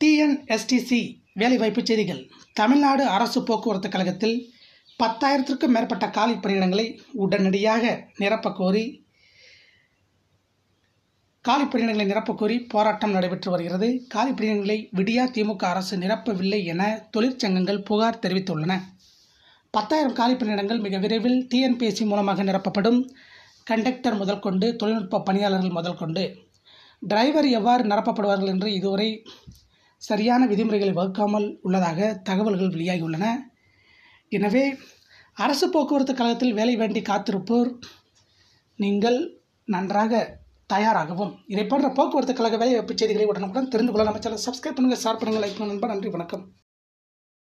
TNSTC வேலைவாய்ப்பு செய்திகள் தமிழ்நாடு அரசு போக்குவரத்து கழகத்தில் பத்தாயிரத்திற்கும் மேற்பட்ட காலி பணியிடங்களை உடனடியாக நிரப்பக்கோரி காலி பணியிடங்களை நிரப்பக்கோரி போராட்டம் நடைபெற்று வருகிறது காலி பணியிடங்களை விடியா திமுக அரசு நிரப்பவில்லை என தொழிற்சங்கங்கள் புகார் தெரிவித்துள்ளன பத்தாயிரம் காலி பணியிடங்கள் மிக விரைவில் டிஎன்பிஎஸ்சி மூலமாக நிரப்பப்படும் கண்டக்டர் முதல் கொண்டு தொழில்நுட்ப பணியாளர்கள் முதல் கொண்டு டிரைவர் எவ்வாறு நிரப்பப்படுவார்கள் என்று இதுவரை சரியான விதிமுறைகளை வகுக்காமல் உள்ளதாக தகவல்கள் வெளியாகியுள்ளன எனவே அரசு போக்குவரத்து கழகத்தில் வேலை வேண்டி காத்திருப்போர் நீங்கள் நன்றாக தயாராகவும் இதை போன்ற போக்குவரத்து கழக வேலை வேலைவாய்ப்பு செய்திகளை உடனுக்குடன் தெரிந்து கொள்ள நம்ம சேனல் சப்ஸ்கிரைப் பண்ணுங்கள் ஷேர் பண்ணுங்கள் லைக் பண்ணுங்கள் நன்றி வணக்கம்